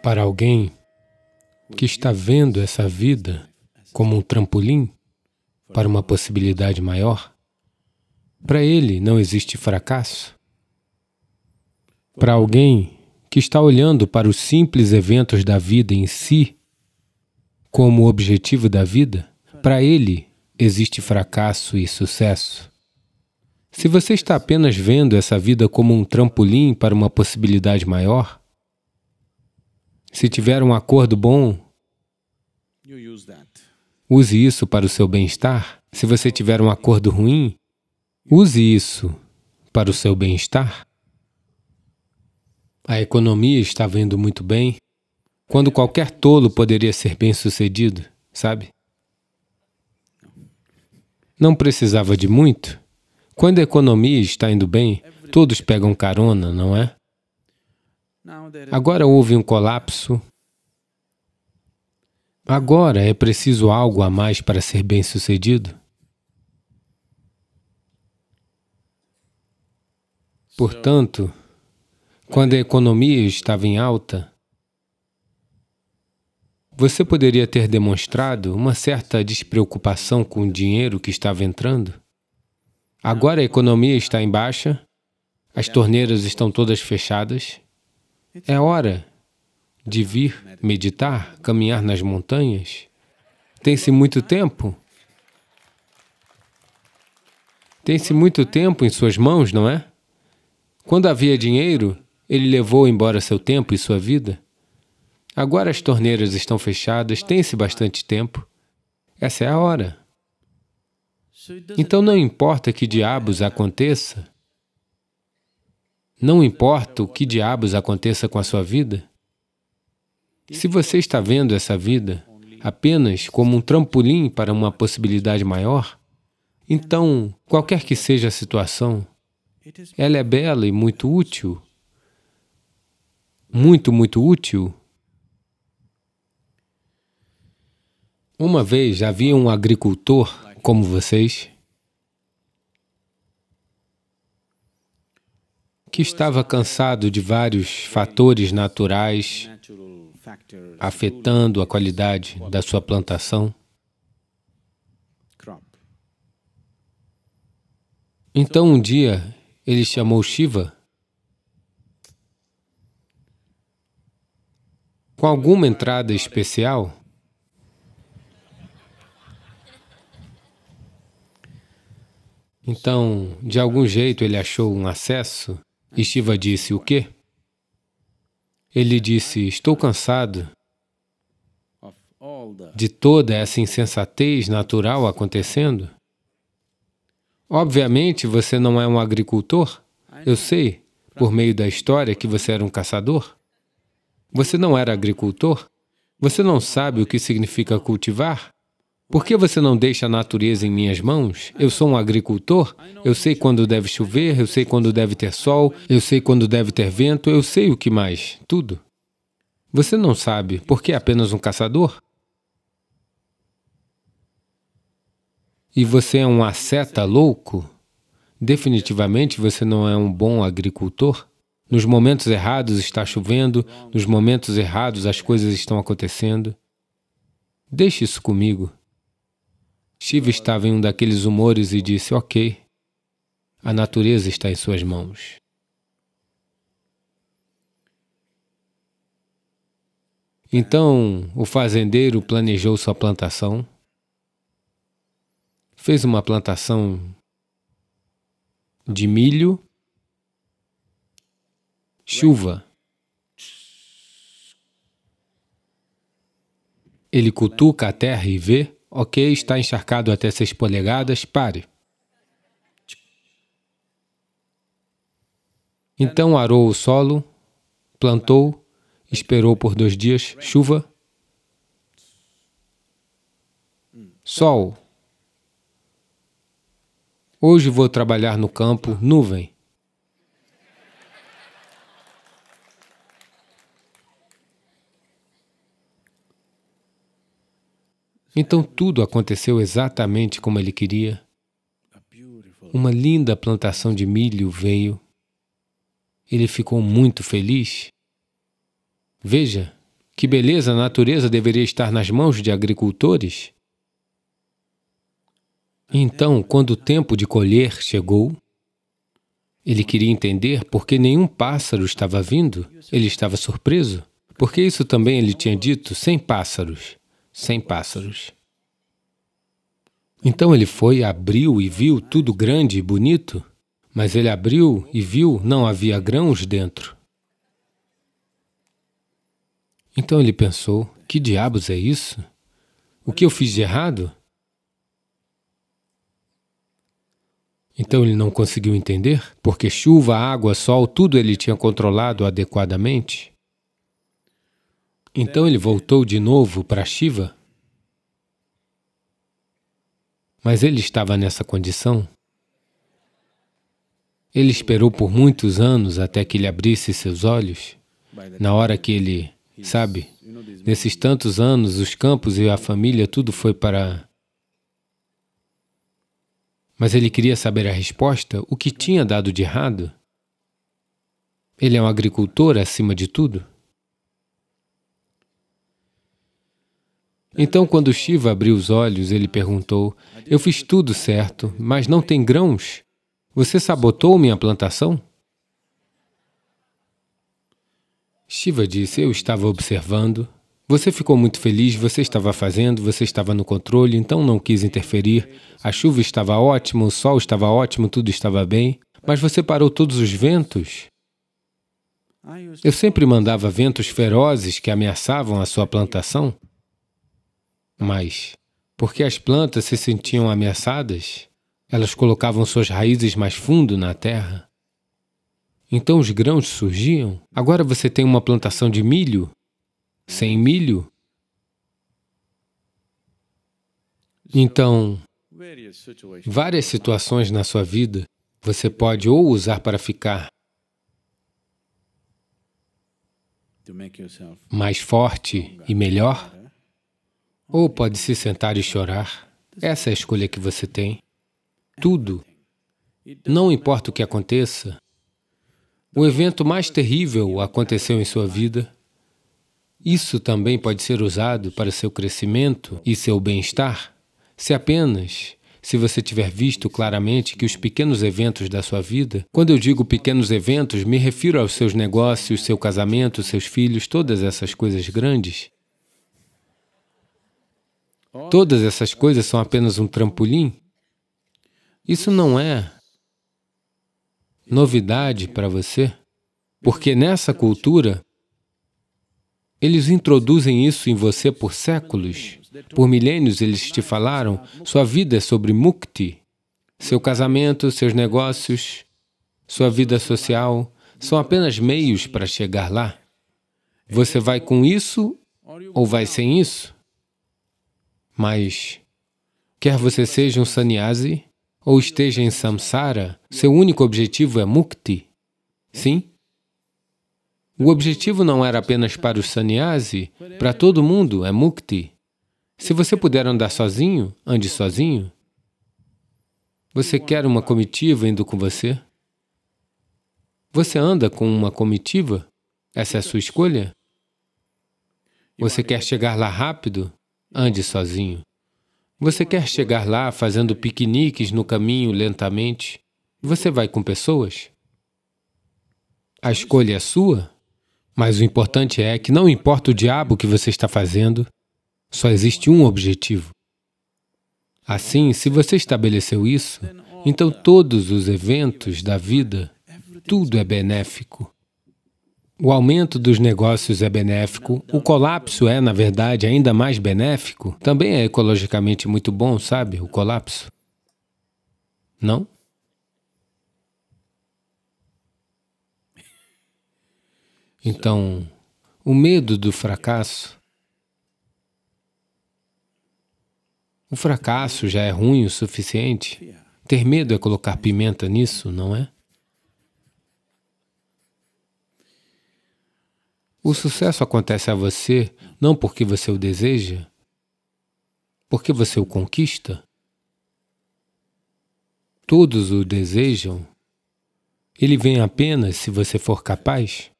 Para alguém que está vendo essa vida como um trampolim para uma possibilidade maior, para ele não existe fracasso. Para alguém que está olhando para os simples eventos da vida em si como objetivo da vida, para ele existe fracasso e sucesso. Se você está apenas vendo essa vida como um trampolim para uma possibilidade maior, se tiver um acordo bom, use isso para o seu bem-estar. Se você tiver um acordo ruim, use isso para o seu bem-estar. A economia estava indo muito bem, quando qualquer tolo poderia ser bem-sucedido, sabe? Não precisava de muito. Quando a economia está indo bem, todos pegam carona, não é? Agora houve um colapso. Agora é preciso algo a mais para ser bem-sucedido? Portanto, quando a economia estava em alta, você poderia ter demonstrado uma certa despreocupação com o dinheiro que estava entrando? Agora a economia está em baixa, as torneiras estão todas fechadas, é hora de vir meditar, caminhar nas montanhas. Tem-se muito tempo. Tem-se muito tempo em suas mãos, não é? Quando havia dinheiro, ele levou embora seu tempo e sua vida. Agora as torneiras estão fechadas, tem-se bastante tempo. Essa é a hora. Então não importa que diabos aconteça, não importa o que diabos aconteça com a sua vida, se você está vendo essa vida apenas como um trampolim para uma possibilidade maior, então, qualquer que seja a situação, ela é bela e muito útil, muito, muito útil. Uma vez havia um agricultor, como vocês, que estava cansado de vários fatores naturais afetando a qualidade da sua plantação. Então um dia ele chamou Shiva com alguma entrada especial Então, de algum jeito ele achou um acesso e Shiva disse, o quê? Ele disse, estou cansado de toda essa insensatez natural acontecendo. Obviamente, você não é um agricultor. Eu sei, por meio da história, que você era um caçador. Você não era agricultor. Você não sabe o que significa cultivar. Por que você não deixa a natureza em minhas mãos? Eu sou um agricultor, eu sei quando deve chover, eu sei quando deve ter sol, eu sei quando deve ter vento, eu sei o que mais, tudo. Você não sabe, porque é apenas um caçador? E você é um asceta louco? Definitivamente você não é um bom agricultor? Nos momentos errados está chovendo, nos momentos errados as coisas estão acontecendo. Deixe isso comigo. Shiva estava em um daqueles humores e disse, ok, a natureza está em suas mãos. Então, o fazendeiro planejou sua plantação, fez uma plantação de milho, chuva. Ele cutuca a terra e vê Ok, está encharcado até 6 polegadas, pare. Então arou o solo, plantou, esperou por dois dias, chuva, sol. Hoje vou trabalhar no campo, nuvem. Então tudo aconteceu exatamente como ele queria. Uma linda plantação de milho veio. Ele ficou muito feliz. Veja, que beleza a natureza deveria estar nas mãos de agricultores. Então, quando o tempo de colher chegou, ele queria entender por que nenhum pássaro estava vindo. Ele estava surpreso, porque isso também ele tinha dito, sem pássaros sem pássaros. Então ele foi, abriu e viu tudo grande e bonito, mas ele abriu e viu não havia grãos dentro. Então ele pensou, que diabos é isso? O que eu fiz de errado? Então ele não conseguiu entender, porque chuva, água, sol, tudo ele tinha controlado adequadamente. Então ele voltou de novo para Shiva. Mas ele estava nessa condição. Ele esperou por muitos anos até que ele abrisse seus olhos. Na hora que ele, sabe, nesses tantos anos, os campos e a família, tudo foi para... Mas ele queria saber a resposta, o que tinha dado de errado. Ele é um agricultor acima de tudo. Então, quando Shiva abriu os olhos, ele perguntou, eu fiz tudo certo, mas não tem grãos. Você sabotou minha plantação? Shiva disse, eu estava observando. Você ficou muito feliz, você estava fazendo, você estava no controle, então não quis interferir. A chuva estava ótima, o sol estava ótimo, tudo estava bem, mas você parou todos os ventos. Eu sempre mandava ventos ferozes que ameaçavam a sua plantação. Mas, porque as plantas se sentiam ameaçadas, elas colocavam suas raízes mais fundo na terra. Então os grãos surgiam. Agora você tem uma plantação de milho. Sem milho. Então, várias situações na sua vida você pode ou usar para ficar mais forte e melhor, ou pode se sentar e chorar. Essa é a escolha que você tem. Tudo. Não importa o que aconteça, o evento mais terrível aconteceu em sua vida. Isso também pode ser usado para seu crescimento e seu bem-estar, se apenas se você tiver visto claramente que os pequenos eventos da sua vida, quando eu digo pequenos eventos, me refiro aos seus negócios, seu casamento, seus filhos, todas essas coisas grandes, Todas essas coisas são apenas um trampolim? Isso não é novidade para você, porque nessa cultura, eles introduzem isso em você por séculos. Por milênios eles te falaram, sua vida é sobre mukti, seu casamento, seus negócios, sua vida social, são apenas meios para chegar lá. Você vai com isso ou vai sem isso? Mas, quer você seja um sannyasi ou esteja em samsara, seu único objetivo é mukti. Sim? O objetivo não era apenas para os sannyasi, para todo mundo é mukti. Se você puder andar sozinho, ande sozinho. Você quer uma comitiva indo com você? Você anda com uma comitiva? Essa é a sua escolha? Você quer chegar lá rápido? ande sozinho. Você quer chegar lá fazendo piqueniques no caminho lentamente? Você vai com pessoas? A escolha é sua, mas o importante é que não importa o diabo que você está fazendo, só existe um objetivo. Assim, se você estabeleceu isso, então todos os eventos da vida, tudo é benéfico o aumento dos negócios é benéfico, o colapso é, na verdade, ainda mais benéfico. Também é ecologicamente muito bom, sabe, o colapso? Não? Então, o medo do fracasso. O fracasso já é ruim o suficiente. Ter medo é colocar pimenta nisso, não é? O sucesso acontece a você não porque você o deseja, porque você o conquista. Todos o desejam. Ele vem apenas se você for capaz.